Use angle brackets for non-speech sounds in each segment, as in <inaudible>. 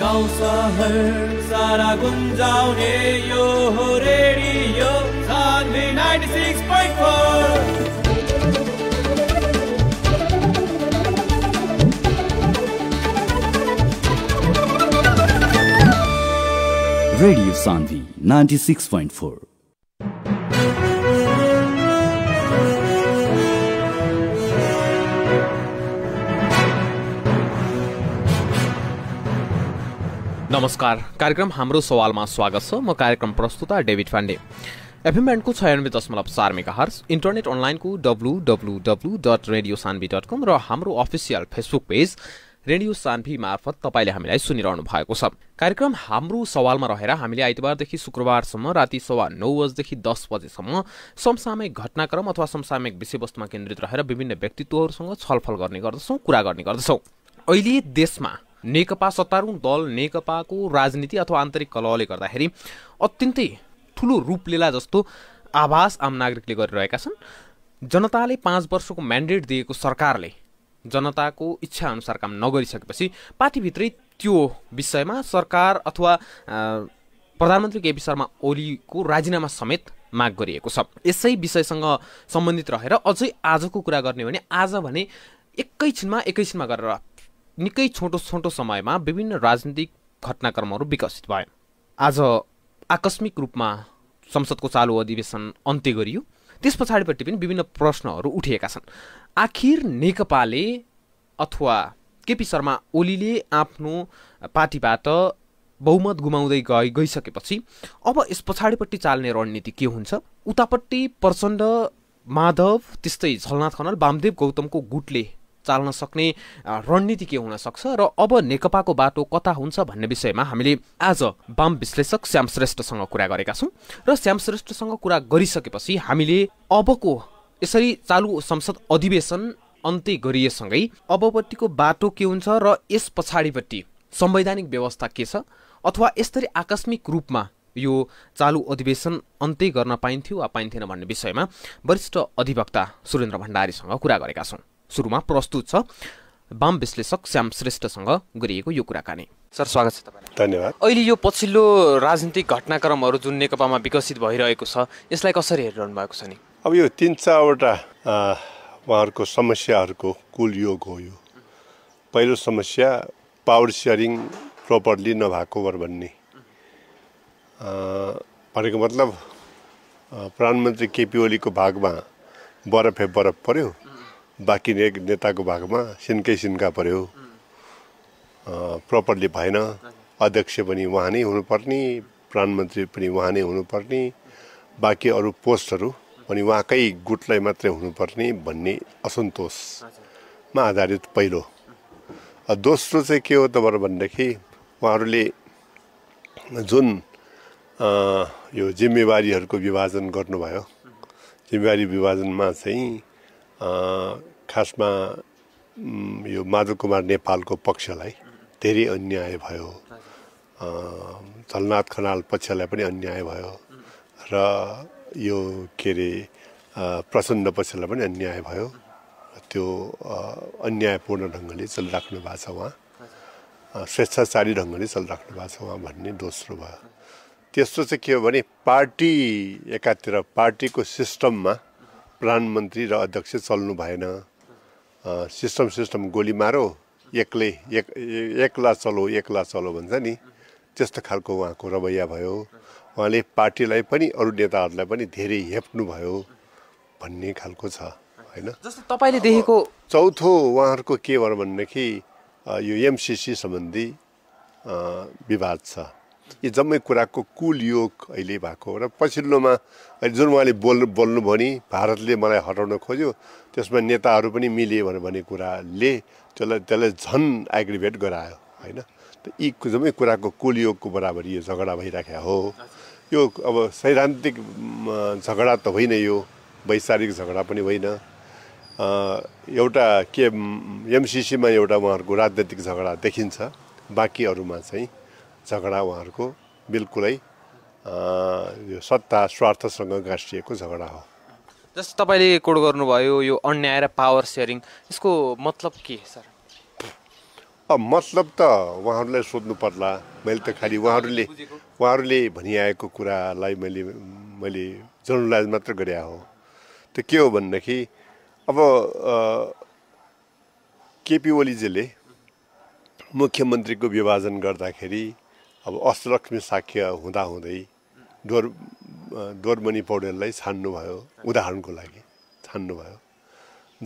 गाउँ सारा गुन्जाउने यो हो radio ninety six point four नमस्कार कार्यक्रम हाम्रो सवालमा स्वागत छ म कार्यक्रम प्रस्तुता डेभिड फान्डे एफएम ब्यान्डको छयानब्बे दशमलव चार मेगा हर्स इन्टरनेट अनलाइनको W W W dot radio सानभी dot कम र हाम्रो अफिसियल फेसबुक पेज रेडियो सानभी मार्फत तपाईँले हामीलाई सुनिरहनु भएको छ कार्यक्रम हाम्रो सवालमा रहेर हामीले आइतबारदेखि शुक्रबारसम्म राति सवा नौ बजेदेखि दस बजेसम्म समसामयिक घटनाक्रम अथवा समसामयिक विषयवस्तुमा केन्द्रित रहेर विभिन्न व्यक्तित्वहरूसँग छलफल गर्ने गर्दछौँ कुरा गर्ने गर्दछौँ अहिले देशमा नेकपा सत्तारूढ दल नेकपाको राजनीति अथवा आन्तरिक कलहले गर्दाखेरि अत्यन्तै ठुलो रूप लिला जस्तो आभास आम नागरिकले गरिरहेका छन् जनताले पाँच वर्षको म्यान्डेट दिएको सरकारले जनताको इच्छाअनुसार काम नगरिसकेपछि पार्टीभित्रै त्यो विषयमा सरकार अथवा प्रधानमन्त्री केपी शर्मा ओलीको राजीनामा समेत माग गरिएको छ यसै विषयसँग सम्बन्धित रहेर अझै आजको कुरा गर्ने हो भने आज भने एकैछिनमा एकैछिनमा गरेर निकै छोटो छोटो समयमा विभिन्न राजनीतिक घटनाक्रमहरू विकसित भए आज आकस्मिक रूपमा संसदको चालु अधिवेशन अन्त्य गरियो त्यस पछाडिपट्टि पनि विभिन्न प्रश्नहरू उठिएका छन् आखिर नेकपाले अथवा केपी शर्मा ओलीले आफ्नो पार्टीबाट बहुमत गुमाउँदै गइ गइसकेपछि अब यस पछाडिपट्टि चाल्ने रणनीति के हुन्छ उतापट्टि प्रचण्ड माधव त्यस्तै झलनाथ खनाल वामदेव गौतमको गुटले चाल्न सक्ने रणनीति के हुन सक्छ र अब नेकपाको बाटो कता हुन्छ भन्ने विषयमा हामीले आज वाम विश्लेषक श्याम श्रेष्ठसँग कुरा गरेका छौँ र श्याम श्रेष्ठसँग कुरा गरिसकेपछि हामीले अबको यसरी चालु संसद अधिवेशन अन्त्य गरिएसँगै अबपट्टिको बाटो के हुन्छ र यस पछाडिपट्टि संवैधानिक व्यवस्था के छ अथवा यसरी आकस्मिक रूपमा यो चालु अधिवेशन अन्त्य गर्न पाइन्थ्यो वा पाइन्थेन भन्ने विषयमा वरिष्ठ अधिवक्ता सुरेन्द्र भण्डारीसँग कुरा गरेका छौँ सुरुमा प्रस्तुत छ वाम विश्लेषक श्याम श्रेष्ठसँग गरिएको यो कुराकानी सर स्वागत छ तपाईँलाई धन्यवाद अहिले यो पछिल्लो राजनीतिक घटनाक्रमहरू जुन नेकपामा विकसित भइरहेको छ यसलाई कसरी हेरिरहनु भएको छ नि अब यो तिन चारवटा उहाँहरूको समस्याहरूको कुल योग हो यो पहिलो समस्या पावर सेयरिङ प्रपरली नभएको भन्ने भनेको मतलब प्रधानमन्त्री केपी ओलीको भागमा बरफे बरफ पर्यो बाँकी ने नेताको भागमा सिन्कै सिन्का पऱ्यो प्रपरली भएन अध्यक्ष पनि उहाँ नै हुनुपर्ने प्रधानमन्त्री पनि उहाँ नै हुनुपर्ने बाँकी अरू पोस्टहरू पनि उहाँकै गुटलाई मात्रै हुनुपर्ने भन्ने असन्तोषमा आधारित पहिलो दोस्रो चाहिँ के हो तपाईँहरू भनेदेखि उहाँहरूले जुन आ, यो जिम्मेवारीहरूको विभाजन गर्नुभयो जिम्मेवारी विभाजनमा चाहिँ खासमा यो माधव कुमार नेपालको पक्षलाई धेरै अन्याय भयो झलनाथ खनाल पक्षलाई पनि अन्याय भयो र यो के अरे प्रचण्ड पक्षलाई पनि अन्याय भयो त्यो अन्यायपूर्ण ढङ्गले चलिराख्नु भएको छ उहाँ स्वेच्छाचारी ढङ्गले चलिराख्नु भएको छ उहाँ भन्ने दोस्रो भयो तेस्रो चाहिँ के हो भने पार्टी एकातिर पार्टीको सिस्टममा प्रधानमन्त्री र अध्यक्ष चल्नु भएन सिस्टम सिस्टम गोली मारो एक्लै एक एक्ला चलो एक्ला चलो भन्छ नि त्यस्तो खालको उहाँको रवैया भयो उहाँले पार्टीलाई पनि अरू नेताहरूलाई पनि धेरै हेप्नुभयो भन्ने खालको छ होइन तपाईँले देखेको चौथो उहाँहरूको के भयो भनेदेखि यो एमसिसी सम्बन्धी विवाद छ यी जम्मै कुराको कुल योग अहिले भएको र पछिल्लोमा अहिले जुन उहाँले बोल्नु बोल्नुभयो नि भारतले मलाई हटाउन खोज्यो त्यसमा नेताहरू पनि मिले भनेर भन्ने कुराले त्यसलाई त्यसलाई झन् एग्रिभेट गरायो होइन यी जम्मै कुराको कुल योगको बराबरी यो झगडा भइराखेको हो यो अब सैद्धान्तिक झगडा त होइन यो वैचारिक झगडा पनि होइन एउटा के एमसिसीमा एउटा उहाँहरूको राजनैतिक झगडा देखिन्छ बाँकीहरूमा चाहिँ झगडा उहाँहरूको बिल्कुलै यो सत्ता स्वार्थसँग गाँसिएको झगडा हो जस्तो तपाईँले कोड गर्नुभयो यो अन्याय र पावर सेयरिङ यसको मतलब के सर अब मतलब त उहाँहरूलाई सोध्नु पर्ला मैले त खालि उहाँहरूले उहाँहरूले भनिआएको कुरालाई मैले मैले जर्नलाइज मात्र गरे हो त्यो के हो भनेदेखि अब केपी ओलीजीले मुख्यमन्त्रीको विभाजन गर्दाखेरि अब अष्टलक्ष्मी साक्य हुँदाहुँदै डोर डोरमणि पौडेललाई छान्नुभयो उदाहरणको लागि छान्नुभयो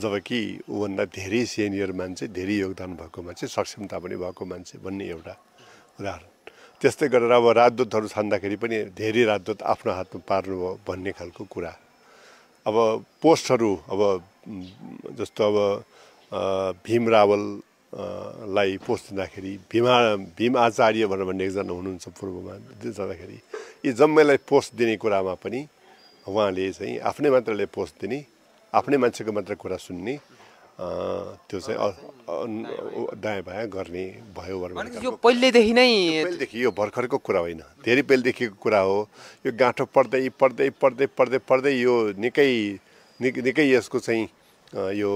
जबकि ऊभन्दा धेरै सिनियर मान्छे धेरै योगदान भएको मान्छे सक्षमता पनि भएको मान्छे भन्ने एउटा उदाहरण त्यस्तै गरेर अब राजदूतहरू छान्दाखेरि पनि धेरै राजदूत आफ्नो हातमा पार्नुभयो भन्ने खालको कुरा अब पोस्टहरू अब जस्तो अब भीम रावल लाई पोस्ट दिँदाखेरि भीमा भीम आचार्य भनेर भन्ने एकजना हुनुहुन्छ पूर्वमा जाँदाखेरि यी जम्मैलाई पोस्ट दिने कुरामा पनि उहाँले चाहिँ आफ्नै मात्रले पोस्ट दिने आफ्नै मान्छेको मात्र कुरा सुन्ने त्यो चाहिँ दायाँ बायाँ गर्ने भयो भनेर पहिलेदेखि नै पहिलेदेखि यो भर्खरको कुरा होइन धेरै पहिलेदेखिको कुरा हो यो गाँठो पढ्दै पढ्दै पढ्दै पढ्दै पढ्दै यो निकै निकै यसको चाहिँ यो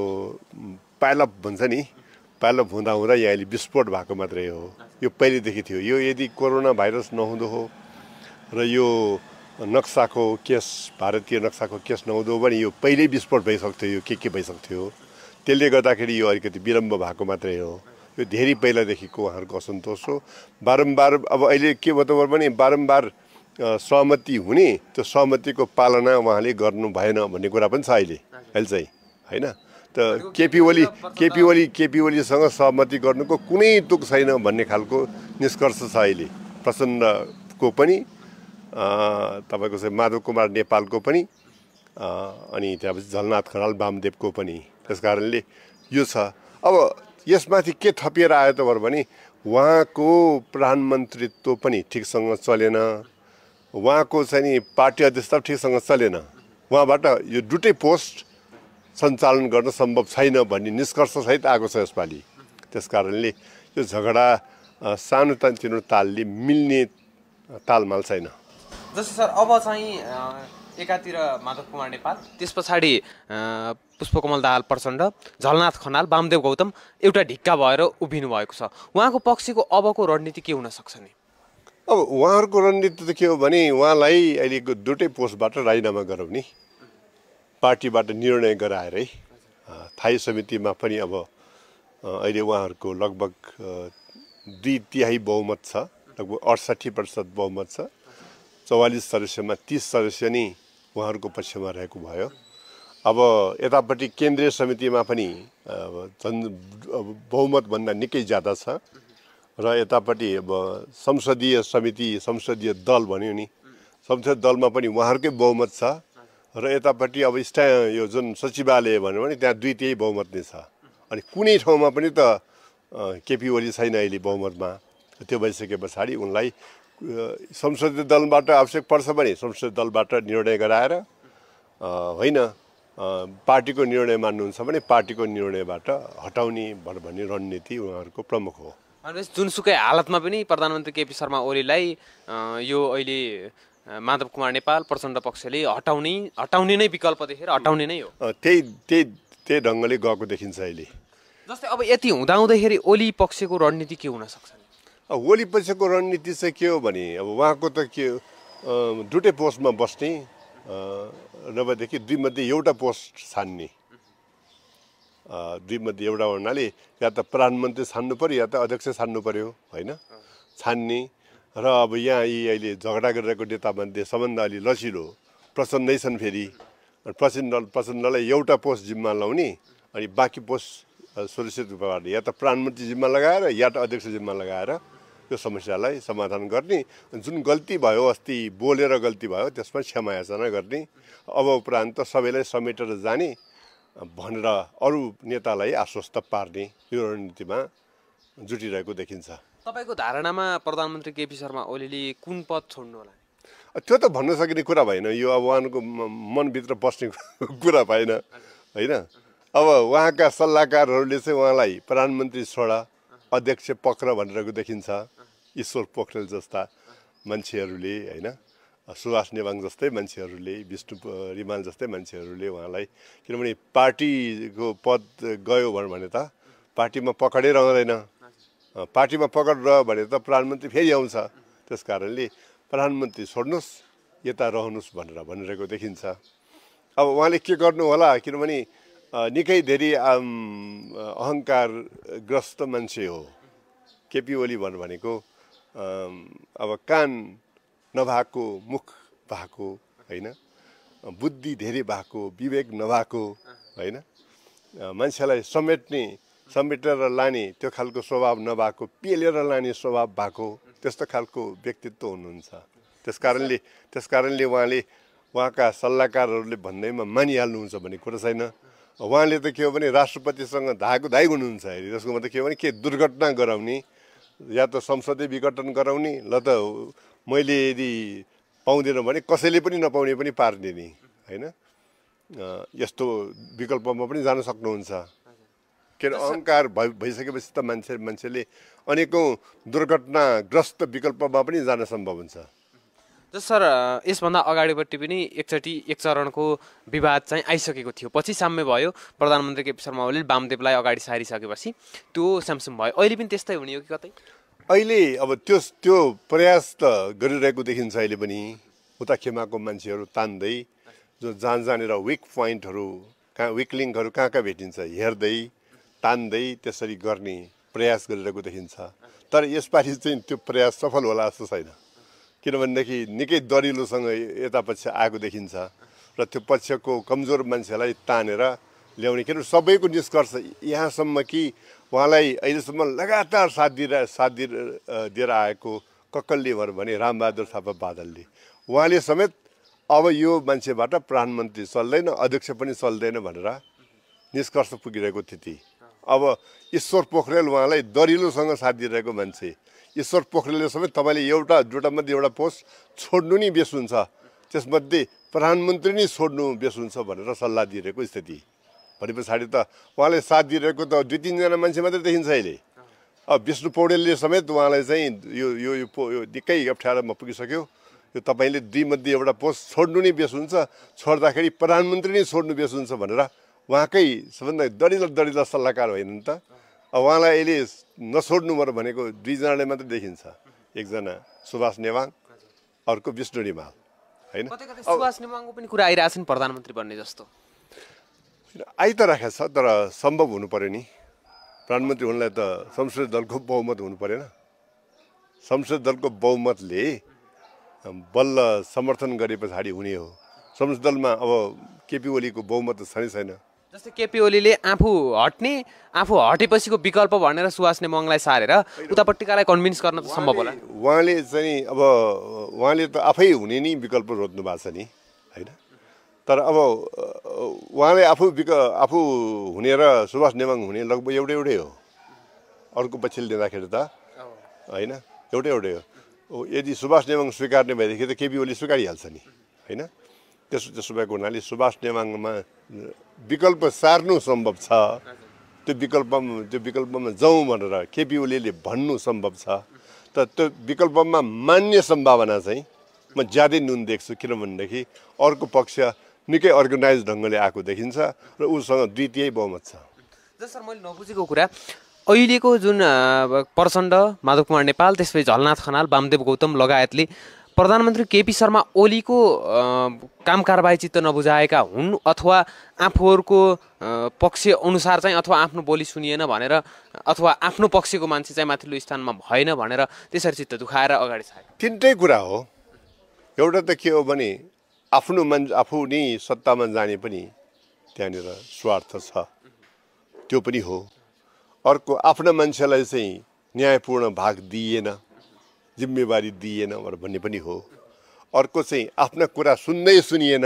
पाइलप भन्छ नि हुँदा हुँदा यहाँ अहिले विस्फोट भएको मात्रै हो यो पहिलेदेखि थियो यो यदि कोरोना भाइरस नहुँदो हो र यो नक्साको केस भारतीय नक्साको केस नहुँदो हो भने यो पहिल्यै विस्फोट भइसक्थ्यो यो के के भइसक्थ्यो त्यसले गर्दाखेरि यो अलिकति विलम्ब भएको मात्रै हो यो धेरै पहिलादेखिको उहाँहरूको असन्तोष हो बारम्बार अब अहिले के बताउनु भने बारम्बार सहमति हुने त्यो सहमतिको पालना उहाँले गर्नु भएन भन्ने कुरा पनि छ अहिले अहिले चाहिँ होइन त केपी ओली केपी ओली केपी ओलीसँग सहमति गर्नुको कुनै तुक छैन भन्ने खालको निष्कर्ष छ अहिले प्रचण्डको पनि तपाईँको चाहिँ माधव कुमार नेपालको पनि अनि त्यहाँपछि झलनाथ खनाल वामदेवको पनि त्यस कारणले यो छ अब यसमाथि के थपिएर आयो त भयो भने उहाँको प्रधानमन्त्रीत्व पनि ठिकसँग चलेन उहाँको चाहिँ नि पार्टी अध्यक्ष ठिकसँग चलेन उहाँबाट यो दुइटै पोस्ट सञ्चालन गर्न सम्भव छैन भन्ने निष्कर्षसहित आएको छ यसपालि त्यस कारणले यो झगडा सानो तिनो तालले मिल्ने तालमाल छैन जस्तो सर अब चाहिँ एकातिर माधव कुमार नेपाल त्यस पछाडि पुष्पकमल दाहाल प्रचण्ड झलनाथ खनाल वामदेव गौतम एउटा ढिक्का भएर उभिनु भएको छ उहाँको पक्षको अबको रणनीति के हुन सक्छ नि अब उहाँहरूको रणनीति त के हो भने उहाँलाई अहिलेको दुइटै पोस्टबाट राजीनामा गराउने पार्टीबाट निर्णय गराएरै है समितिमा पनि अब अहिले उहाँहरूको लगभग दुई तिहाई बहुमत छ लगभग अडसट्ठी प्रतिशत बहुमत छ चौवालिस सदस्यमा तिस सदस्य नै उहाँहरूको पक्षमा रहेको भयो अब यतापट्टि केन्द्रीय समितिमा पनि अब झन् बहुमतभन्दा निकै ज्यादा छ र यतापट्टि अब संसदीय समिति संसदीय दल भन्यो नि संसदीय दलमा पनि उहाँहरूकै बहुमत छ र यतापट्टि अब स्टा यो जुन सचिवालय भन्यो भने त्यहाँ दुई त्यही बहुमत नै छ अनि कुनै ठाउँमा पनि त केपी ओली छैन अहिले बहुमतमा त्यो भइसके पछाडि उनलाई संसदीय दलबाट आवश्यक पर्छ भने संसदीय दलबाट निर्णय गराएर होइन पार्टीको निर्णय मान्नुहुन्छ भने पार्टीको निर्णयबाट हटाउने भन्ने रणनीति उहाँहरूको प्रमुख हो जुनसुकै हालतमा पनि प्रधानमन्त्री केपी शर्मा ओलीलाई यो अहिले माधव कुमार नेपाल प्रचण्ड पक्षले हटाउने हटाउने नै विकल्प देखेर हटाउने नै हो त्यही त्यही त्यही ढङ्गले गएको देखिन्छ अहिले जस्तै अब यति हुँदाहुँदाखेरि ओली पक्षको रणनीति के हुन सक्छ ओली पक्षको रणनीति चाहिँ के हो भने अब उहाँको त के दुइटै पोस्टमा बस्ने नभएदेखि मध्ये एउटा पोस्ट छान्ने दुई मध्ये एउटा हुनाले या त प्रधानमन्त्री छान्नु पऱ्यो या त अध्यक्ष छान्नु पऱ्यो होइन छान्ने र अब यहाँ यी अहिले झगडा गरिरहेको नेतामध्ये सबभन्दा अलि लसिलो प्रचण्डै छन् फेरि प्रचण्ड प्रचण्डलाई एउटा पोस्ट जिम्मा लाउने अनि बाँकी पोस्ट सुरक्षित रूपबाट या त प्रधानमन्त्री जिम्मा लगाएर या त अध्यक्ष जिम्मा लगाएर त्यो समस्यालाई समाधान गर्ने जुन गल्ती भयो अस्ति बोलेर गल्ती भयो त्यसमा क्षमायाचना गर्ने अब उपरान्त सबैलाई समेटेर जाने भनेर अरू नेतालाई आश्वस्त पार्ने यो रणनीतिमा जुटिरहेको देखिन्छ तपाईँको धारणामा प्रधानमन्त्री केपी शर्मा ओलीले कुन पद छोड्नु होला त्यो त भन्न सकिने कुरा भएन यो अब उहाँको मनभित्र बस्ने <laughs> कुरा भएन होइन अब उहाँका सल्लाहकारहरूले चाहिँ उहाँलाई प्रधानमन्त्री छोड अध्यक्ष पक्र भनेर देखिन्छ ईश्वर पोखरेल जस्ता मान्छेहरूले होइन सुभाष नेवाङ जस्तै मान्छेहरूले विष्णु रिमाल जस्तै मान्छेहरूले उहाँलाई किनभने पार्टीको पद गयो भने त पार्टीमा पक्रै रहँदैन पार्टीमा पकड रह्यो भने त प्रधानमन्त्री फेरि आउँछ त्यस कारणले प्रधानमन्त्री छोड्नुहोस् यता रहनुहोस् भनेर भनिरहेको देखिन्छ अब उहाँले के गर्नु होला किनभने निकै धेरै अहङ्कारग्रस्त मान्छे हो केपी ओली भन्नु भनेको अब कान नभएको मुख भएको होइन बुद्धि धेरै भएको विवेक नभएको होइन मान्छेलाई समेट्ने समेटेर लाने त्यो खालको स्वभाव नभएको पेलेर लाने स्वभाव भएको त्यस्तो खालको व्यक्तित्व हुनुहुन्छ त्यस कारणले त्यस कारणले उहाँले उहाँका सल्लाहकारहरूले भन्दैमा मानिहाल्नुहुन्छ भन्ने कुरा छैन उहाँले त के हो भने राष्ट्रपतिसँग धाएको धाइ हुनुहुन्छ अहिले त्यसको मतलब के हो भने के दुर्घटना गराउने या त संसदै विघटन गराउने ल त मैले यदि पाउँदिनँ भने कसैले पनि नपाउने पनि पारिदिने होइन यस्तो विकल्पमा पनि जान सक्नुहुन्छ के अरे अहङ्कार भइ भइसकेपछि त मान्छे मान्छेले अनेकौँ दुर्घटनाग्रस्त विकल्पमा पनि जान सम्भव हुन्छ जस सर यसभन्दा अगाडिपट्टि पनि एकचोटि एक चरणको विवाद चाहिँ आइसकेको थियो पछि साम्य भयो प्रधानमन्त्री केपी शर्मा ओलीले वामदेवलाई अगाडि सारिसकेपछि त्यो स्यामसुङ भयो अहिले पनि त्यस्तै हुने हो कि कतै अहिले अब त्यो त्यो प्रयास त गरिरहेको देखिन्छ अहिले पनि उता खेमाको मान्छेहरू तान्दै जो जहाँ जानेर विक पोइन्टहरू कहाँ विक लिङ्कहरू कहाँ कहाँ भेटिन्छ हेर्दै तान्दै त्यसरी गर्ने प्रयास गरिरहेको देखिन्छ तर यसपालि चाहिँ त्यो प्रयास सफल होला जस्तो छैन किनभनेदेखि निकै दरिलोसँग यता पक्ष आएको देखिन्छ र त्यो पक्षको कमजोर मान्छेलाई तानेर ल्याउने किनभने सबैको निष्कर्ष यहाँसम्म कि उहाँलाई अहिलेसम्म लगातार साथ दिएर साथ दिएर दिएर आएको कक्कलले भने रामबहादुर थापा बादलले उहाँले समेत अब यो मान्छेबाट प्रधानमन्त्री चल्दैन अध्यक्ष पनि चल्दैन भनेर निष्कर्ष पुगिरहेको थिए अब ईश्वर पोखरेल उहाँलाई दरिलोसँग साथ दिइरहेको मान्छे ईश्वर पोखरेलले समेत तपाईँले एउटा मध्ये एउटा पोस्ट छोड्नु नै बेस हुन्छ त्यसमध्ये प्रधानमन्त्री नै छोड्नु बेस हुन्छ भनेर सल्लाह दिइरहेको स्थिति भने पछाडि त उहाँले साथ दिइरहेको त दुई तिनजना मान्छे मात्रै देखिन्छ अहिले अब विष्णु पौडेलले समेत उहाँलाई चाहिँ यो यो यो निकै अप्ठ्यारोमा पुगिसक्यो यो तपाईँले दुईमध्ये एउटा पोस्ट छोड्नु नै बेस हुन्छ छोड्दाखेरि प्रधानमन्त्री नै छोड्नु बेस हुन्छ भनेर उहाँकै सबभन्दा दडिलो डरिलो सल्लाहकार होइन नि त अब उहाँलाई अहिले नछोड्नु भनेर भनेको दुईजनाले मात्रै देखिन्छ एकजना सुभाष नेवाङ अर्को विष्णु रिमाल होइन सुभाष नेवाङको पनि कुरा नि प्रधानमन्त्री बन्ने जस्तो आइ त राखेको छ तर सम्भव हुनु पऱ्यो नि प्रधानमन्त्री हुनलाई त संसदीय दलको बहुमत हुनु परेन संसदीय दलको बहुमतले बल्ल समर्थन गरे पछाडि हुने हो संसद दलमा अब केपी ओलीको बहुमत त नै छैन जस्तै केपी ओलीले आफू हट्ने आफू हटेपछिको विकल्प भनेर सुवास नेमङलाई सारेर उतापट्टिकालाई कन्भिन्स गर्न त सम्भव होला उहाँले चाहिँ अब उहाँले त आफै हुने नि विकल्प रोज्नु भएको छ नि होइन तर अब उहाँले आफू विक आफू हुने र सुभाष नेमाङ हुने लगभग एउटै एउटै हो अर्को पछि लिँदाखेरि त होइन एउटै एउटै हो यदि सुभाष नेमाङ स्वीकार्ने भएदेखि त केपी ओली स्वीकारिहाल्छ नि होइन त्यसो त्यसो भएको हुनाले सुभाष नेमाङमा विकल्प सार्नु सम्भव छ त्यो विकल्प त्यो विकल्पमा जाउँ भनेर केपी ओलीले भन्नु सम्भव छ तर त्यो विकल्पमा मान्ने सम्भावना चाहिँ म ज्यादै नुन देख्छु किनभनेदेखि अर्को पक्ष निकै अर्गनाइज ढङ्गले आएको देखिन्छ र उसँग द्वितीय बहुमत छ सर मैले नबुझेको कुरा अहिलेको जुन प्रचण्ड माधव कुमार नेपाल त्यसपछि झलनाथ खनाल वामदेव गौतम लगायतले प्रधानमन्त्री केपी शर्मा ओलीको काम कारबाही चित्त नबुझाएका हुन् अथवा आफूहरूको अनुसार चाहिँ अथवा आफ्नो बोली सुनिएन भनेर अथवा आफ्नो पक्षको मान्छे चाहिँ माथिल्लो स्थानमा भएन भनेर त्यसरी चित्त दुखाएर अगाडि छाए तिनटै कुरा हो एउटा त के हो भने आफ्नो मन आफू नै सत्तामा जाने पनि त्यहाँनिर स्वार्थ छ त्यो पनि हो अर्को आफ्नो मान्छेलाई चाहिँ न्यायपूर्ण भाग दिइएन जिम्मेवारी दिइएन भन्ने पनि हो अर्को चाहिँ आफ्ना कुरा सुन्दै सुनिएन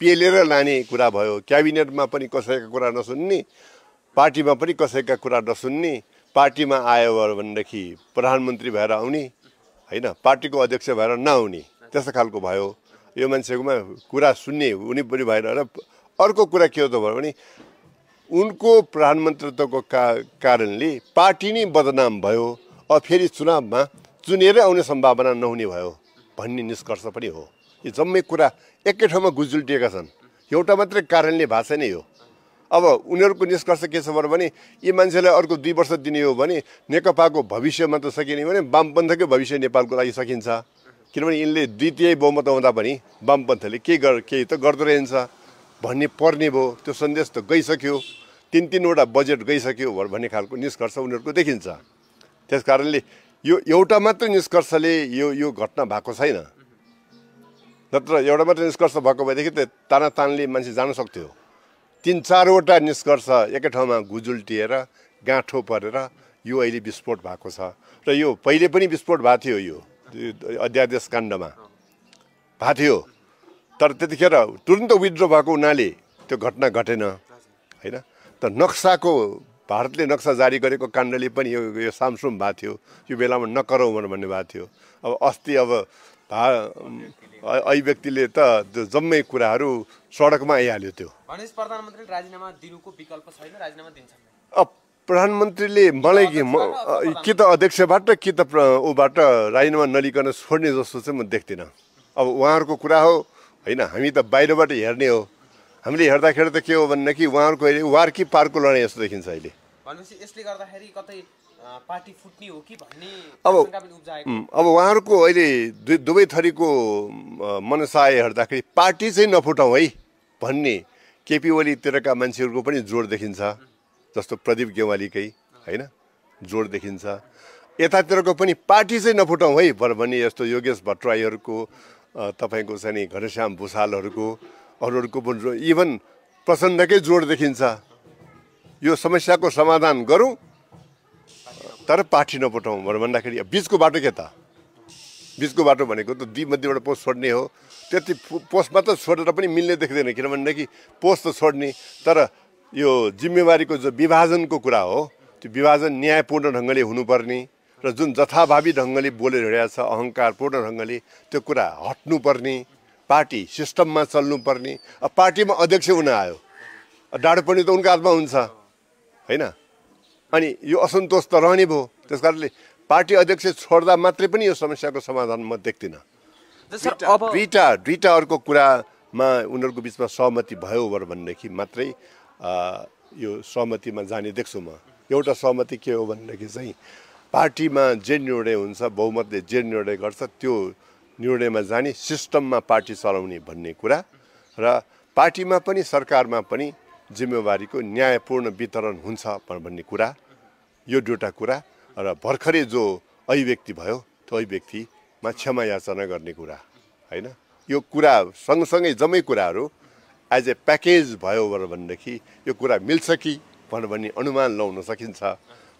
पेलेर लाने कुरा भयो क्याबिनेटमा पनि कसैका कुरा नसुन्ने पार्टीमा पनि कसैका कुरा नसुन्ने पार्टीमा आयो भनेदेखि प्रधानमन्त्री भएर आउने होइन पार्टीको अध्यक्ष भएर नआउने त्यस्तो खालको भयो यो मान्छेकोमा कुरा सुन्ने उनी पनि भएर र अर्को कुरा के हो त भयो भने उनको प्रधानमन्त्रीत्वको का कारणले पार्टी नै बदनाम भयो अब फेरि चुनावमा चुनिएरै आउने सम्भावना नहुने भयो भन्ने निष्कर्ष पनि हो यो जम्मै कुरा एकै ठाउँमा गुजुल्टिएका छन् एउटा मात्रै कारणले भाषा नै हो अब उनीहरूको निष्कर्ष के छ भने यी मान्छेलाई अर्को दुई वर्ष दिने हो भने नेकपाको भविष्य मात्र सकिने भने वामपन्थकै भविष्य नेपालको लागि सकिन्छ किनभने यिनले द्वितीय बहुमत हुँदा पनि वामपन्थले केही गर केही त गर्दो रहन्छ भन्ने पर्ने भयो त्यो सन्देश त गइसक्यो तिन तिनवटा बजेट गइसक्यो भन्ने खालको निष्कर्ष उनीहरूको देखिन्छ त्यस कारणले यो एउटा मात्र निष्कर्षले यो यो घटना भएको छैन नत्र एउटा मात्र निष्कर्ष भएको भएदेखि त ताना तानातानले मान्छे जान सक्थ्यो तिन चारवटा निष्कर्ष एकै ठाउँमा गुजुल्टिएर गाँठो परेर यो अहिले विस्फोट भएको छ र यो पहिले पनि विस्फोट भएको थियो यो अध्यादेश काण्डमा भएको थियो तर त्यतिखेर तुरन्त विड्रो भएको हुनाले त्यो घटना घटेन होइन त नक्साको भारतले नक्सा जारी गरेको काण्डले पनि यो यो सामसुम भएको थियो यो बेलामा नकरौँ भनेर भएको थियो अब अस्ति अब भा अभिव्यक्तिले त जम्मै कुराहरू सडकमा आइहाल्यो त्यो राजीनामा अब प्रधानमन्त्रीले मलाई कि त अध्यक्षबाट कि त ऊबाट राजीनामा नलिकन छोड्ने जस्तो चाहिँ म देख्दिनँ अब उहाँहरूको कुरा हो होइन हामी त बाहिरबाट हेर्ने हो हामीले हेर्दाखेरि त के हो भनेदेखि उहाँहरूको अहिले वार्की पार्कको लडाइँ जस्तो देखिन्छ अहिले अब अब उहाँहरूको अहिले दुवै थरीको मनसाय हेर्दाखेरि पार्टी चाहिँ नफुटाउँ है भन्ने केपी ओलीतिरका मान्छेहरूको पनि जोड देखिन्छ जस्तो प्रदीप गेवालीकै होइन जोड देखिन्छ यतातिरको पनि पार्टी चाहिँ नफुटाउँ है भन्ने यस्तो योगेश भट्टराईहरूको तपाईँको चाहिँ घनश्याम भूषालहरूको अरूहरूको जो इभन प्रचण्डकै जोड देखिन्छ यो समस्याको समाधान गरौँ तर पार्टी नपठाउँ भनेर भन्दाखेरि बिचको बाटो के त बिचको बाटो भनेको त दुई मध्येबाट पोस्ट छोड्ने हो त्यति पोस्ट मात्र छोडेर पनि मिल्ने देख्दैन किनभनेदेखि पोस्ट त छोड्ने तर यो जिम्मेवारीको जो विभाजनको कुरा हो त्यो विभाजन न्यायपूर्ण ढङ्गले हुनुपर्ने र जुन जथाभावी ढङ्गले बोलेर छ अहङ्कारपूर्ण ढङ्गले त्यो कुरा हट्नुपर्ने पार्टी सिस्टममा चल्नुपर्ने अब पार्टीमा अध्यक्ष हुन आयो डाडो पनि त उनको हातमा हुन्छ होइन अनि यो असन्तोष त रहने भयो त्यस कारणले पार्टी अध्यक्ष छोड्दा मात्रै पनि यो समस्याको समाधान म देख्दिनँ दुईवटा दुईवटा अर्को कुरामा उनीहरूको बिचमा सहमति भयो भनेदेखि मात्रै यो सहमतिमा जाने देख्छु म एउटा सहमति के हो भनेदेखि चाहिँ पार्टीमा जे निर्णय हुन्छ बहुमतले जे निर्णय गर्छ त्यो निर्णयमा जाने सिस्टममा पार्टी चलाउने भन्ने कुरा र पार्टीमा पनि सरकारमा पनि जिम्मेवारीको न्यायपूर्ण वितरण हुन्छ भन्ने कुरा यो दुईवटा कुरा र भर्खरै जो अभिव्यक्ति भयो त्यो अभिव्यक्तिमा क्षमा याचना गर्ने कुरा होइन यो कुरा सँगसँगै जम्मै कुराहरू एज ए प्याकेज भयो भनेदेखि यो कुरा मिल्छ कि भनेर भन्ने अनुमान लाउन सकिन्छ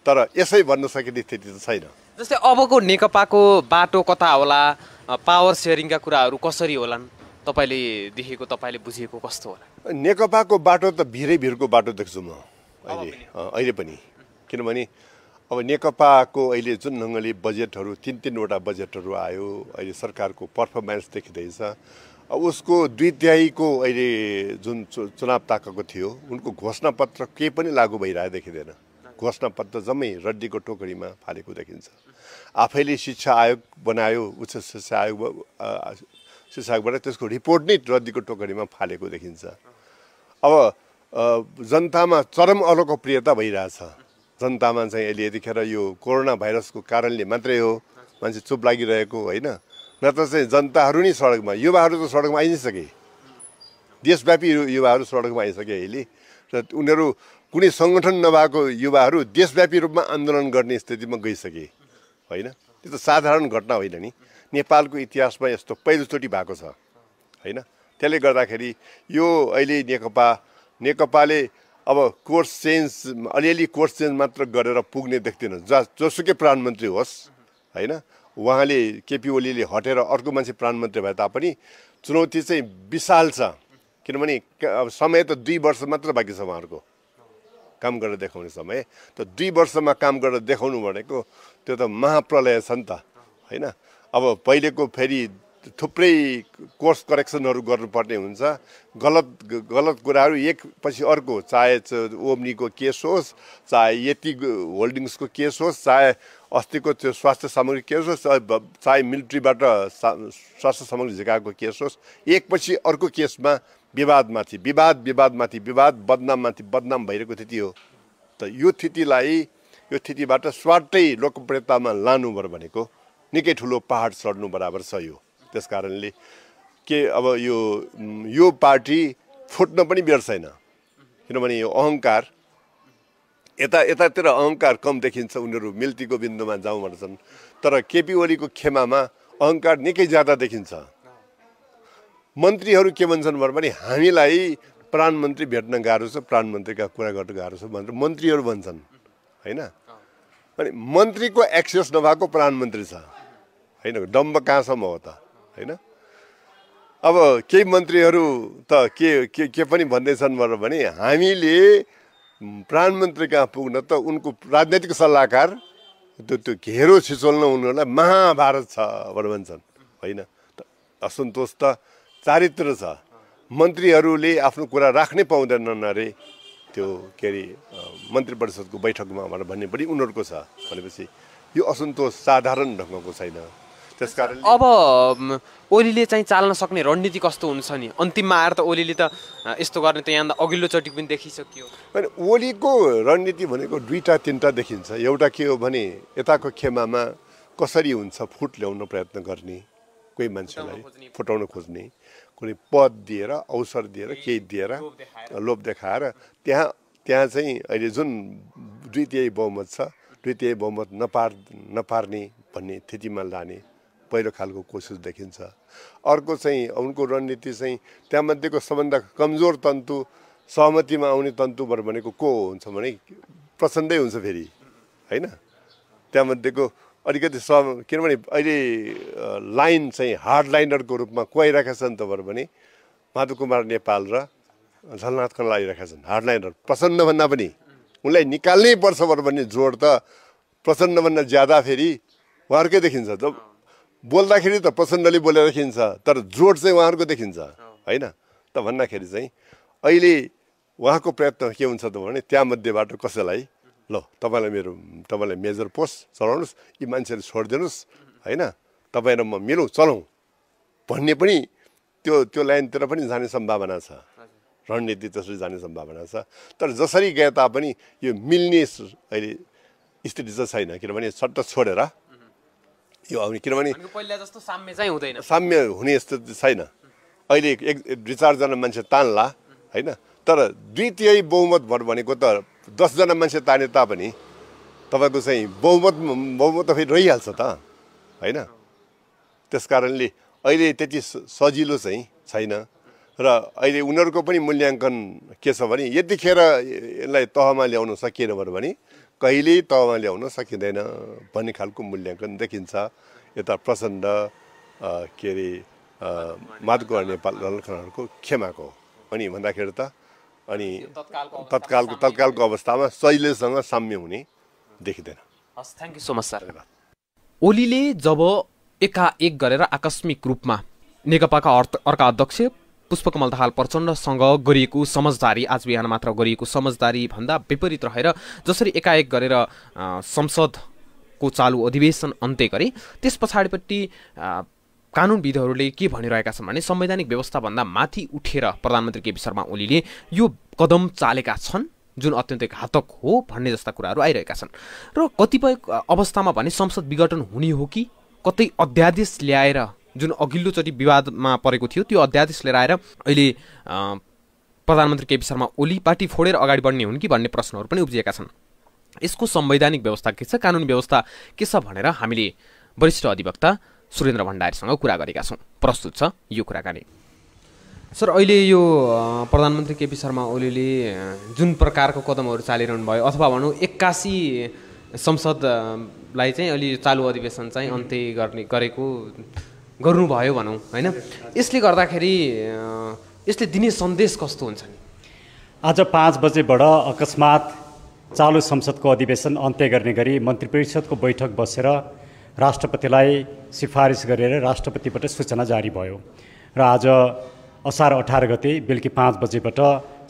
तर यसै भन्न सकिने स्थिति त छैन जस्तै अबको नेकपाको बाटो कता होला पावर सेयरिङका कुराहरू कसरी होलान् तपाईँले देखेको तपाईँले बुझेको कस्तो होला नेकपाको बाटो त भिरै भिरको बाटो देख्छु म अहिले अहिले पनि किनभने अब नेकपाको अहिले जुन ढङ्गले बजेटहरू तिन तिनवटा बजेटहरू आयो अहिले सरकारको पर्फर्मेन्स देखिँदैछ अब उसको दुई तिहाईको अहिले जुन चुनाव ताकेको थियो उनको घोषणापत्र केही पनि लागू भइरहेको देखिँदैन घोषणापत्र जम्मै रड्डीको टोकरीमा फालेको देखिन्छ आफैले शिक्षा आयोग बनायो उच्च शिक्षा आयोग शिक्षा आयोगबाट त्यसको रिपोर्ट नै रद्दीको टोकरीमा फालेको देखिन्छ अब जनतामा चरम अलोकप्रियता भइरहेछ जनतामा चाहिँ अहिले यतिखेर यो कोरोना भाइरसको कारणले मात्रै हो मान्छे चुप लागिरहेको होइन नत्र चाहिँ जनताहरू नै सडकमा युवाहरू त सडकमा आइ नै सके देशव्यापी युवाहरू सडकमा आइसके अहिले र उनीहरू कुनै सङ्गठन नभएको युवाहरू देशव्यापी रूपमा आन्दोलन गर्ने स्थितिमा गइसके होइन त्यो त साधारण घटना होइन नि नेपालको इतिहासमा यस्तो पहिलोचोटि भएको छ होइन त्यसले गर्दाखेरि यो अहिले नेकपा नेकपाले अब कोर्स चेन्ज अलिअलि कोर्स चेन्ज मात्र गरेर पुग्ने देख्दैन ज जोसुकै प्रधानमन्त्री होस् होइन उहाँले केपी ओलीले हटेर अर्को मान्छे प्रधानमन्त्री भए तापनि चुनौती चाहिँ विशाल छ किनभने समय त दुई वर्ष मात्र बाँकी छ उहाँहरूको काम गरेर देखाउने समय त दुई वर्षमा काम गरेर देखाउनु भनेको त्यो त महाप्रलय छ नि त होइन अब पहिलेको फेरि थुप्रै कोर्स करेक्सनहरू गर्नुपर्ने हुन्छ गलत गलत कुराहरू एकपछि अर्को चाहे ओम्नीको केस होस् चाहे यति होल्डिङ्सको केस होस् चाहे अस्तिको त्यो स्वास्थ्य सामग्री केस होस् चाहे मिलिट्रीबाट स्वास्थ्य सामग्री झिकाएको केस होस् एकपछि अर्को केसमा विवादमाथि विवाद विवादमाथि विवाद बदनाममाथि बदनाम भइरहेको स्थिति हो त यो स्थितिलाई यो स्थितिबाट स्वाटै लोकप्रियतामा लानु भनेको निकै ठुलो पहाड चढ्नु बराबर छ यो त्यस कारणले के अब यो यो पार्टी फुट्न पनि छैन किनभने यो अहङ्कार यता यतातिर अहङ्कार कम देखिन्छ उनीहरू मिल्तीको बिन्दुमा जाउँ भन्छन् तर केपी ओलीको खेमामा अहङ्कार निकै ज्यादा देखिन्छ मन्त्रीहरू के भन्छन् भने हामीलाई प्रधानमन्त्री भेट्न गाह्रो छ प्रधानमन्त्रीका कुरा गर्न गाह्रो छ भनेर मन्त्रीहरू भन्छन् होइन अनि मन्त्रीको एक्सेस नभएको प्रधानमन्त्री छ होइन डम्ब कहाँसम्म हो त होइन अब केही मन्त्रीहरू त के के के पनि भन्दैछन् भनेर भने हामीले प्रधानमन्त्री कहाँ पुग्न त उनको राजनैतिक सल्लाहकार त्यो त्यो घेरो छिचोल्न उनीहरूलाई महाभारत छ भनेर भन्छन् होइन असन्तोष त चारित्र छ मन्त्रीहरूले आफ्नो कुरा राख्नै पाउँदैनन् अरे त्यो के अरे मन्त्री परिषदको बैठकमा भनेर भन्ने पनि उनीहरूको छ भनेपछि यो असन्तोष साधारण ढङ्गको छैन त्यसकारण अब ओलीले चाहिँ चाल्न सक्ने रणनीति कस्तो हुन्छ नि अन्तिममा आएर त ओलीले त यस्तो गर्ने त यहाँ अघिल्लोचोटि पनि देखिसक्यो अनि ओलीको रणनीति भनेको दुईवटा तिनवटा देखिन्छ एउटा के हो भने यताको खेमामा कसरी हुन्छ फुट ल्याउन प्रयत्न गर्ने कोही मान्छेलाई फुटाउन खोज्ने कुनै पद दिएर अवसर दिएर केही दिएर लोभ देखाएर त्यहाँ त्यहाँ चाहिँ अहिले जुन द्वितीय बहुमत छ द्वितीय बहुमत नपार नपार्ने भन्ने स्थितिमा लाने पहिलो खालको कोसिस देखिन्छ अर्को चाहिँ उनको रणनीति चाहिँ त्यहाँमध्येको सबभन्दा कमजोर तन्तु सहमतिमा आउने तन्तु भनेको को हुन्छ भने प्रचण्डै हुन्छ फेरि होइन त्यहाँमध्येको अलिकति सम किनभने अहिले लाइन चाहिँ हार्ड लाइनरको रूपमा को आइरहेका छन् तपाईँहरू भने माधव कुमार नेपाल र झलनाथ खनाल आइरहेका छन् हार्ड लाइनर प्रसन्नभन्दा पनि उनलाई निकाल्नै पर्छ बर भने जोड त प्रचण्डभन्दा ज्यादा फेरि उहाँहरूकै देखिन्छ जब बोल्दाखेरि त प्रचण्डले बोलेर देखिन्छ तर जोड चाहिँ उहाँहरूको देखिन्छ होइन त भन्दाखेरि चाहिँ अहिले उहाँको प्रयत्न के हुन्छ त भने त्यहाँ मध्येबाट कसैलाई ल तपाईँलाई मेरो तपाईँलाई मेजर पोस्ट चलाउनुहोस् यी मान्छेहरू छोडिदिनुहोस् होइन तपाईँ र म मिलौँ चलाउँ भन्ने पनि त्यो त्यो लाइनतिर पनि जाने सम्भावना छ रणनीति त्यसरी जाने सम्भावना छ तर जसरी गए तापनि यो मिल्ने अहिले स्थिति चाहिँ छैन किनभने सट्ट छोडेर यो आउने किनभने साम्य हुने स्थिति छैन अहिले एक दुई चारजना मान्छे तान्ला होइन तर द्वितीय बहुमत भोट भनेको त दसजना मान्छे ताने तापनि तपाईँको चाहिँ बहुमत बहुमत त फेरि रहिहाल्छ त होइन त्यस कारणले अहिले त्यति सजिलो चाहिँ छैन र अहिले उनीहरूको पनि मूल्याङ्कन के छ भने यतिखेर यसलाई तहमा ल्याउन सकिएन भने कहिल्यै तहमा ल्याउन सकिँदैन भन्ने खालको मूल्याङ्कन देखिन्छ यता प्रचण्ड के अरे माधकुमार नेपाल ललखनाहरूको खेमाको अनि भन्दाखेरि त अनि तत्कालको तत्कालको अवस्थामा शैलीसँग साम्य हुने देखिँदैन हस् thank you so much sir ओलीले जब एकाएक गरेर आकस्मिक रूपमा नेकपाका अर्का अध्यक्ष पुष्पकमल दाहाल प्रचण्डसँग गरिएको समझदारी आज बिहान मात्र गरिएको समझदारी भन्दा विपरीत रहेर जसरी एकाएक गरेर संसदको चालु अधिवेशन अन्त्य गरे त्यस पछाडिपट्टि कानुनविदहरूले के भनिरहेका छन् भने संवैधानिक व्यवस्थाभन्दा माथि उठेर प्रधानमन्त्री केपी शर्मा ओलीले यो कदम चालेका छन् जुन अत्यन्तै घातक हो भन्ने जस्ता कुराहरू आइरहेका छन् र कतिपय अवस्थामा भने संसद विघटन हुने हो कि कतै अध्यादेश ल्याएर जुन अघिल्लोचोटि विवादमा परेको थियो त्यो अध्यादेश लिएर आएर अहिले प्रधानमन्त्री केपी शर्मा ओली पार्टी फोडेर अगाडि बढ्ने हुन् कि भन्ने प्रश्नहरू पनि उब्जिएका छन् यसको संवैधानिक व्यवस्था के छ कानुन व्यवस्था के छ भनेर हामीले वरिष्ठ अधिवक्ता सुरेन्द्र भण्डारीसँग कुरा गरेका छौँ प्रस्तुत छ यो कुराकानी सर अहिले यो प्रधानमन्त्री केपी शर्मा ओलीले जुन प्रकारको कदमहरू चालिरहनु भयो अथवा भनौँ एक्कासी संसदलाई चाहिँ अलि चालु अधिवेशन चाहिँ अन्त्य गर्ने गरेको गर्नुभयो भनौँ होइन यसले गर्दाखेरि यसले दिने सन्देश कस्तो हुन्छ आज पाँच बजेबाट अकस्मात चालु संसदको अधिवेशन अन्त्य गर्ने गरी मन्त्री परिषदको बैठक बसेर राष्ट्रपतिलाई सिफारिस गरेर राष्ट्रपतिबाट सूचना जारी भयो र आज असार अठार गते बेलुकी पाँच बजेबाट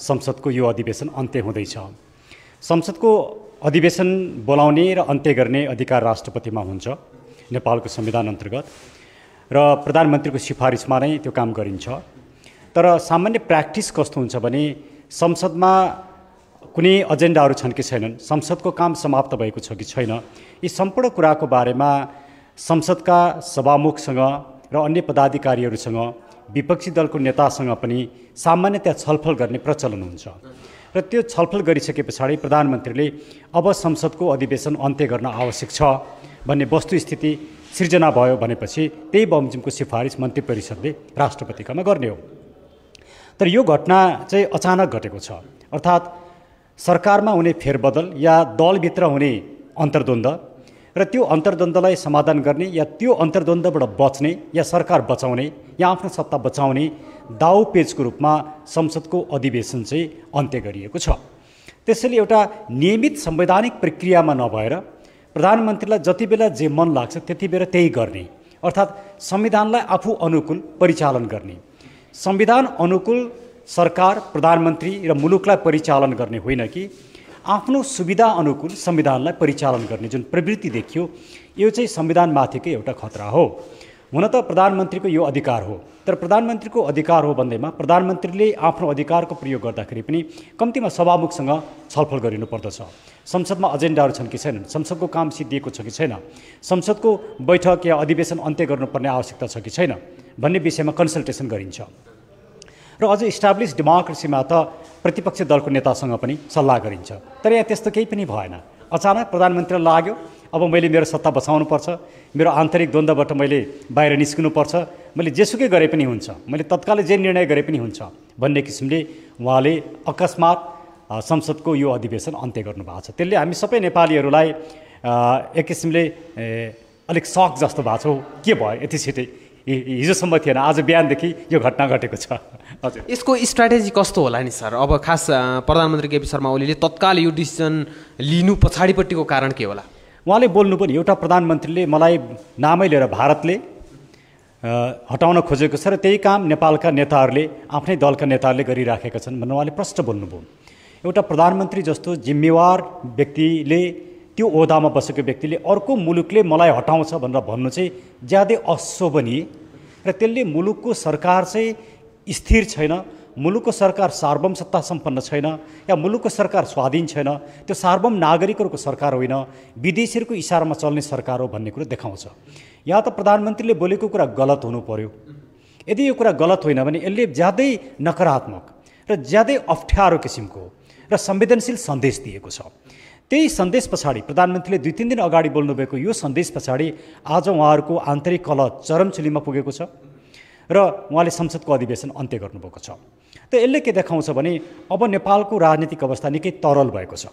संसदको यो अधिवेशन अन्त्य हुँदैछ संसदको अधिवेशन बोलाउने र अन्त्य गर्ने अधिकार राष्ट्रपतिमा हुन्छ नेपालको संविधान अन्तर्गत र प्रधानमन्त्रीको सिफारिसमा नै त्यो काम गरिन्छ तर सामान्य प्र्याक्टिस कस्तो हुन्छ भने संसदमा कुनै एजेन्डाहरू छन् कि छैनन् संसदको काम समाप्त भएको छ कि छैन यी सम्पूर्ण कुराको बारेमा संसदका सभामुखसँग र अन्य पदाधिकारीहरूसँग विपक्षी दलको नेतासँग पनि सामान्यतया छलफल गर्ने प्रचलन हुन्छ र त्यो छलफल गरिसके पछाडि प्रधानमन्त्रीले अब संसदको अधिवेशन अन्त्य गर्न आवश्यक छ भन्ने वस्तुस्थिति सिर्जना भयो भनेपछि त्यही बमजिमको सिफारिस मन्त्री परिषदले राष्ट्रपतिकामा गर्ने हो तर यो घटना चाहिँ अचानक घटेको छ अर्थात् सरकारमा हुने फेरबदल या दलभित्र हुने अन्तर्द्वन्द र त्यो अन्तर्द्वन्दलाई समाधान गर्ने या त्यो अन्तर्द्वन्दबाट बच्ने या सरकार बचाउने या आफ्नो सत्ता बचाउने दाउ पेजको रूपमा संसदको अधिवेशन चाहिँ अन्त्य गरिएको छ त्यसैले एउटा नियमित संवैधानिक प्रक्रियामा नभएर प्रधानमन्त्रीलाई जति बेला जे मन लाग्छ त्यति बेला त्यही गर्ने अर्थात् संविधानलाई आफू अनुकूल परिचालन गर्ने संविधान अनुकूल सरकार प्रधानमन्त्री र मुलुकलाई परिचालन गर्ने होइन कि आफ्नो सुविधा अनुकूल संविधानलाई परिचालन गर्ने जुन प्रवृत्ति देखियो यो चाहिँ संविधानमाथिकै एउटा खतरा हो हुन त प्रधानमन्त्रीको यो अधिकार हो तर प्रधानमन्त्रीको अधिकार हो भन्दैमा प्रधानमन्त्रीले आफ्नो अधिकारको प्रयोग गर्दाखेरि पनि कम्तीमा सभामुखसँग छलफल गरिनुपर्दछ संसदमा एजेन्डाहरू छन् कि छैनन् संसदको काम सिद्धिएको छ कि छैन संसदको बैठक या अधिवेशन अन्त्य गर्नुपर्ने आवश्यकता छ कि छैन भन्ने विषयमा कन्सल्टेसन गरिन्छ र अझ इस्टाब्लिस डेमोक्रेसीमा त प्रतिपक्षी दलको नेतासँग पनि सल्लाह गरिन्छ तर यहाँ त्यस्तो केही पनि भएन अचानक प्रधानमन्त्री लाग्यो अब मैले मेरो सत्ता बचाउनुपर्छ मेरो आन्तरिक द्वन्द्वबाट मैले बाहिर निस्किनुपर्छ मैले जेसुकै गरे पनि हुन्छ मैले तत्कालै जे निर्णय गरे पनि हुन्छ भन्ने किसिमले उहाँले अकस्मात संसदको यो अधिवेशन अन्त्य गर्नुभएको छ त्यसले हामी सबै नेपालीहरूलाई एक किसिमले अलिक सक जस्तो भएको छौँ के भयो यति छिटै हिजोसम्म थिएन आज बिहानदेखि यो घटना घटेको छ हजुर यसको स्ट्राटेजी कस्तो होला नि सर अब खास प्रधानमन्त्री केपी शर्मा ओलीले तत्काल यो डिसिजन लिनु पछाडिपट्टिको कारण के होला उहाँले बोल्नु पनि एउटा प्रधानमन्त्रीले मलाई नामै लिएर भारतले हटाउन खोजेको छ र त्यही काम नेपालका नेताहरूले आफ्नै दलका नेताहरूले गरिराखेका छन् भनेर उहाँले प्रष्ट बोल्नुभयो एउटा प्रधानमन्त्री जस्तो जिम्मेवार व्यक्तिले त्यो ओदामा बसेको व्यक्तिले अर्को मुलुकले मलाई हटाउँछ भनेर भन्नु चाहिँ ज्यादै अशोभनीय र त्यसले मुलुकको सरकार चाहिँ स्थिर छैन मुलुकको सरकार सार्वम सत्ता सम्पन्न छैन या मुलुकको सरकार स्वाधीन छैन त्यो सार्वम नागरिकहरूको सरकार होइन विदेशीहरूको इसारामा चल्ने सरकार हो भन्ने कुरो देखाउँछ या त प्रधानमन्त्रीले बोलेको कुरा गलत हुनु पर्यो यदि यो कुरा गलत होइन भने यसले ज्यादै नकारात्मक र ज्यादै अप्ठ्यारो किसिमको र संवेदनशील सन्देश दिएको छ त्यही सन्देश पछाडि प्रधानमन्त्रीले दुई तिन दिन अगाडि बोल्नुभएको यो सन्देश पछाडि आज उहाँहरूको आन्तरिक कलह चरमचुलीमा पुगेको छ र उहाँले संसदको अधिवेशन अन्त्य गर्नुभएको छ त यसले के देखाउँछ भने अब नेपालको राजनीतिक अवस्था निकै तरल भएको छ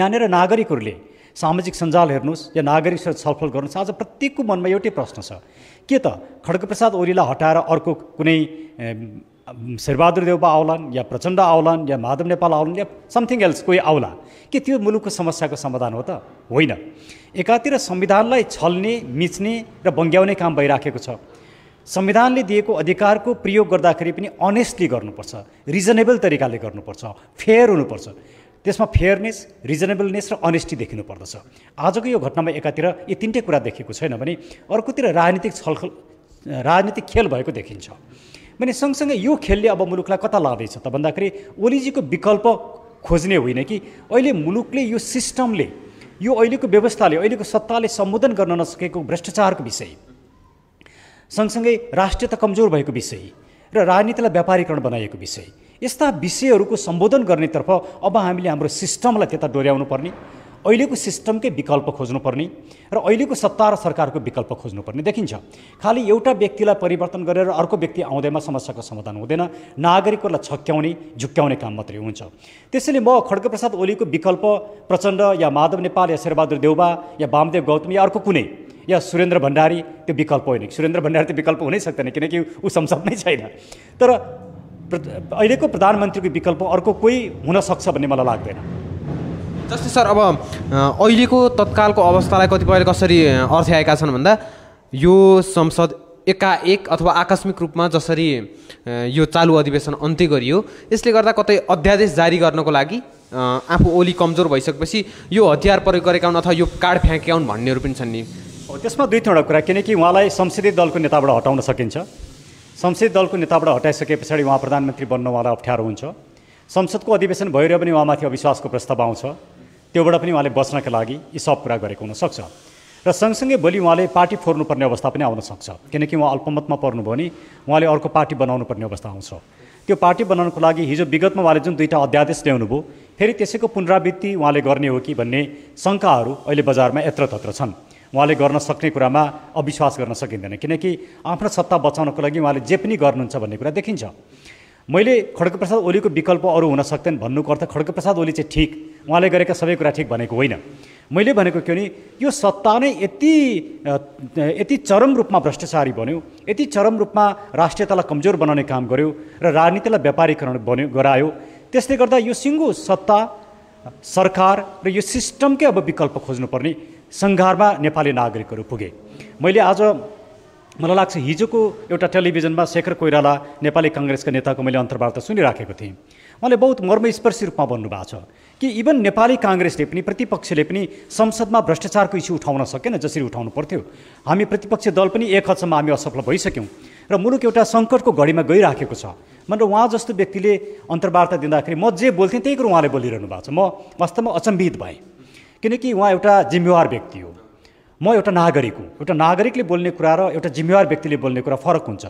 यहाँनिर नागरिकहरूले सामाजिक सञ्जाल हेर्नुहोस् या नागरिकसँग छलफल गर्नुहोस् आज प्रत्येकको मनमा एउटै प्रश्न छ के त खड्गप्रसाद ओलीलाई हटाएर अर्को कुनै शेरबहादुर देउबा आउलान् या प्रचण्ड आउलान् या माधव नेपाल आउलान् या समथिङ एल्स कोही आउला के त्यो मुलुकको समस्याको समाधान हो त होइन एकातिर संविधानलाई छल्ने मिच्ने र बङ्ग्याउने काम भइराखेको छ संविधानले दिएको अधिकारको प्रयोग गर्दाखेरि पनि अनेस्टली गर्नुपर्छ रिजनेबल तरिकाले गर्नुपर्छ फेयर हुनुपर्छ त्यसमा फेयरनेस रिजनेबलनेस र अनेस्टी देखिनु पर्दछ आजको यो घटनामा एकातिर यी तिनटै कुरा देखेको छैन भने अर्कोतिर राजनीतिक छलफल राजनीतिक खेल भएको देखिन्छ भने सँगसँगै यो खेलले अब मुलुकलाई कता लाँदैछ त भन्दाखेरि ओलीजीको विकल्प खोज्ने होइन कि अहिले मुलुकले यो सिस्टमले यो अहिलेको व्यवस्थाले अहिलेको सत्ताले सम्बोधन गर्न नसकेको भ्रष्टाचारको विषय सँगसँगै राष्ट्रियता कमजोर भएको विषय र राजनीतिलाई व्यापारीकरण बनाइएको विषय यस्ता विषयहरूको सम्बोधन गर्नेतर्फ अब हामीले हाम्रो सिस्टमलाई त्यता डोर्याउनु पर्ने अहिलेको सिस्टमकै विकल्प खोज्नुपर्ने र अहिलेको सत्ता र सरकारको विकल्प खोज्नुपर्ने देखिन्छ खालि एउटा व्यक्तिलाई परिवर्तन गरेर अर्को व्यक्ति आउँदैमा समस्याको समाधान हुँदैन नागरिकहरूलाई छक्क्याउने झुक्क्याउने काम मात्रै हुन्छ त्यसैले म खड्गप्रसाद ओलीको विकल्प प्रचण्ड या माधव नेपाल या शेरबहादुर देउबा या वामदेव गौतम या अर्को कुनै या सुरेन्द्र भण्डारी त्यो विकल्प होइन सुरेन्द्र भण्डारी त विकल्प हुनै सक्दैन किनकि ऊ संसद नै छैन तर अहिलेको प्रधानमन्त्रीको विकल्प अर्को कोही हुनसक्छ भन्ने मलाई लाग्दैन जस्तै सर अब अहिलेको तत्कालको अवस्थालाई कतिपयले कसरी अर्थ्याएका छन् भन्दा यो संसद एकाएक अथवा आकस्मिक रूपमा जसरी यो चालु अधिवेशन अन्त्य गरियो यसले गर्दा कतै अध्यादेश जारी गर्नको लागि आफू ओली कमजोर भइसकेपछि यो हतियार प्रयोग गरेका हुन् अथवा यो कार्ड फ्याँकेका हुन् भन्नेहरू पनि छन् नि त्यसमा दुई तिनवटा कुरा किनकि उहाँलाई संसदीय दलको नेताबाट हटाउन सकिन्छ संसदीय दलको नेताबाट हटाइसके पछाडि उहाँ प्रधानमन्त्री बन्न उहाँलाई अप्ठ्यारो हुन्छ संसदको अधिवेशन भइरह्यो भने उहाँमाथि अविश्वासको प्रस्ताव आउँछ त्योबाट पनि उहाँले बच्नका लागि यी सब कुरा गरेको हुनसक्छ र सँगसँगै भोलि उहाँले पार्टी फोर्नुपर्ने अवस्था पनि आउन सक्छ किनकि उहाँ अल्पमतमा पर्नुभयो भने उहाँले अर्को पार्टी बनाउनु पर्ने अवस्था आउँछ त्यो पार्टी बनाउनको लागि हिजो विगतमा उहाँले जुन दुईवटा अध्यादेश ल्याउनुभयो फेरि त्यसैको पुनरावृत्ति उहाँले गर्ने हो कि भन्ने शङ्काहरू अहिले बजारमा यत्रतत्र छन् उहाँले गर्न सक्ने कुरामा अविश्वास गर्न सकिँदैन किनकि आफ्नो सत्ता बचाउनको लागि उहाँले जे पनि गर्नुहुन्छ भन्ने कुरा देखिन्छ मैले खड्गप्रसाद ओलीको विकल्प अरू हुन सक्दैन भन्नुको अर्थ खड्गप्रसाद ओली चाहिँ ठिक उहाँले गरेका सबै कुरा ठिक भनेको होइन मैले भनेको के भने यो सत्ता नै यति यति चरम रूपमा भ्रष्टाचारी बन्यो यति चरम रूपमा राष्ट्रियतालाई कमजोर बनाउने काम गर्यो र राजनीतिलाई व्यापारीकरण बन्यो गरायो त्यसले गर्दा यो सिङ्गो सत्ता सरकार र यो सिस्टमकै अब विकल्प खोज्नुपर्ने सङ्घारमा नेपाली नागरिकहरू पुगे मैले आज मलाई लाग्छ हिजोको एउटा टेलिभिजनमा शेखर कोइराला नेपाली कङ्ग्रेसका नेताको मैले अन्तर्वार्ता सुनिराखेको थिएँ उहाँले बहुत मर्मस्पर्शी रूपमा भन्नुभएको छ कि इभन नेपाली काङ्ग्रेसले पनि प्रतिपक्षले पनि संसदमा भ्रष्टाचारको इस्यु उठाउन सकेन जसरी उठाउनु पर्थ्यो हामी प्रतिपक्षी दल पनि एक हदसम्म हामी असफल भइसक्यौँ र मुलुक एउटा सङ्कटको घडीमा गइराखेको छ भनेर उहाँ जस्तो व्यक्तिले अन्तर्वार्ता दिँदाखेरि म जे बोल्थेँ त्यही कुरो उहाँले बोलिरहनु भएको छ म वास्तवमा अचम्बित भएँ किनकि उहाँ एउटा जिम्मेवार व्यक्ति हो म एउटा नागरिक हुँ एउटा नागरिकले बोल्ने कुरा र एउटा जिम्मेवार व्यक्तिले बोल्ने कुरा फरक हुन्छ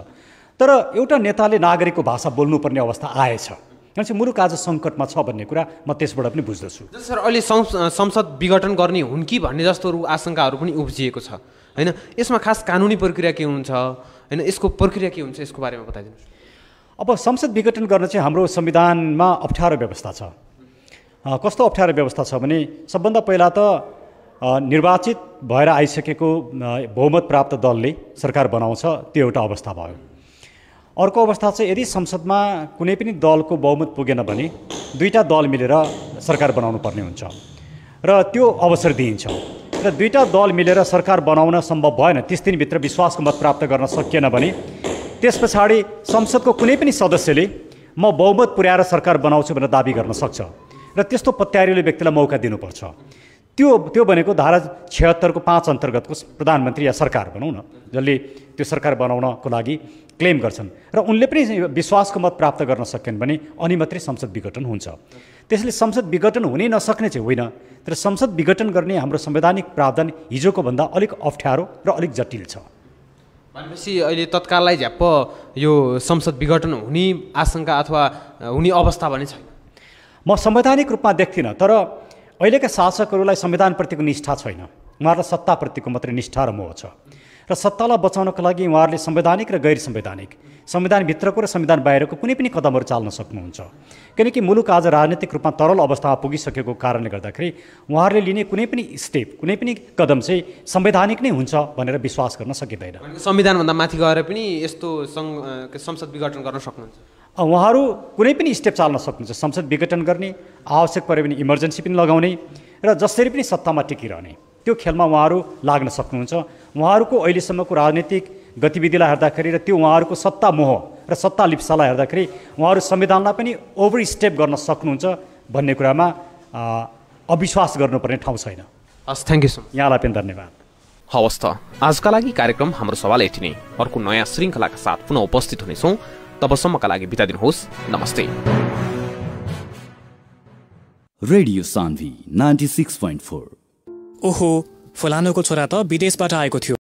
तर एउटा नेताले नागरिकको भाषा बोल्नुपर्ने अवस्था आएछ किनभने मुलुक आज सङ्कटमा छ भन्ने कुरा म त्यसबाट पनि बुझ्दछु सर अहिले संसद विघटन गर्ने हुन् कि भन्ने जस्तोहरू आशङ्काहरू पनि उब्जिएको छ होइन यसमा खास कानुनी प्रक्रिया के हुन्छ होइन यसको प्रक्रिया के हुन्छ यसको बारेमा बताइदिनुहोस् अब संसद विघटन गर्न चाहिँ हाम्रो संविधानमा अप्ठ्यारो व्यवस्था छ कस्तो अप्ठ्यारो व्यवस्था छ भने सबभन्दा पहिला त निर्वाचित भएर आइसकेको बहुमत प्राप्त दलले सरकार बनाउँछ त्यो एउटा अवस्था भयो अर्को अवस्था चाहिँ यदि संसदमा कुनै पनि दलको बहुमत पुगेन भने दुईवटा दल मिलेर सरकार बनाउनु पर्ने हुन्छ र त्यो अवसर दिइन्छ र दुईवटा दल मिलेर सरकार बनाउन सम्भव भएन तिस दिनभित्र विश्वासको मत प्राप्त गर्न सकिएन भने त्यस पछाडि संसदको कुनै पनि सदस्यले म बहुमत पुर्याएर सरकार बनाउँछु भनेर दावी गर्न सक्छ र त्यस्तो पत्यारिलो व्यक्तिलाई मौका दिनुपर्छ त्यो त्यो भनेको धारा छत्तरको पाँच अन्तर्गतको प्रधानमन्त्री या सरकार भनौँ न जसले त्यो सरकार बनाउनको लागि क्लेम गर्छन् र उनले पनि विश्वासको मत प्राप्त गर्न सकेन भने अनि मात्रै संसद विघटन हुन्छ त्यसैले संसद विघटन हुनै नसक्ने चाहिँ होइन तर संसद विघटन गर्ने हाम्रो संवैधानिक प्रावधान हिजोको भन्दा अलिक अप्ठ्यारो र अलिक जटिल छ भनेपछि अहिले तत्काललाई झ्याप्प यो संसद विघटन हुने आशंका अथवा हुने अवस्था भने छैन म संवैधानिक रूपमा देख्दिनँ तर अहिलेका शासकहरूलाई संविधानप्रतिको निष्ठा छैन उहाँहरूलाई सत्ताप्रतिको मात्रै निष्ठा र मोह छ र सत्तालाई बचाउनको लागि उहाँहरूले संवैधानिक र गैर संवैधानिक संविधानभित्रको र संविधान बाहिरको कुनै पनि कदमहरू चाल्न सक्नुहुन्छ किनकि मुलुक आज राजनैतिक रूपमा तरल अवस्थामा पुगिसकेको कारणले गर्दाखेरि उहाँहरूले लिने कुनै पनि स्टेप कुनै पनि कदम चाहिँ संवैधानिक नै हुन्छ भनेर विश्वास गर्न सकिँदैन संविधानभन्दा माथि गएर पनि यस्तो संसद विघटन गर्न सक्नुहुन्छ उहाँहरू कुनै पनि स्टेप चाल्न सक्नुहुन्छ संसद विघटन गर्ने आवश्यक पऱ्यो भने इमर्जेन्सी पनि लगाउने र जसरी पनि सत्तामा टिकिरहने त्यो खेलमा उहाँहरू लाग्न सक्नुहुन्छ उहाँहरूको अहिलेसम्मको राजनीतिक गतिविधिलाई हेर्दाखेरि र त्यो उहाँहरूको सत्ता मोह र सत्ता लिप्सालाई हेर्दाखेरि उहाँहरू संविधानलाई पनि ओभर स्टेप गर्न सक्नुहुन्छ भन्ने कुरामा अविश्वास गर्नुपर्ने ठाउँ छैन हस् थ्याङ्क यू सो मच यहाँलाई पनि धन्यवाद हवस् त आजका लागि कार्यक्रम हाम्रो सवाल यति नै अर्को नयाँ श्रृङ्खलाका साथ पुनः उपस्थित हुनेछौँ तबसम्मका लागि बिता दिनुहोस् नमस्ते radio Saanvi ninety six point four ओहो फलानुको छोरा त विदेशबाट आएको थियो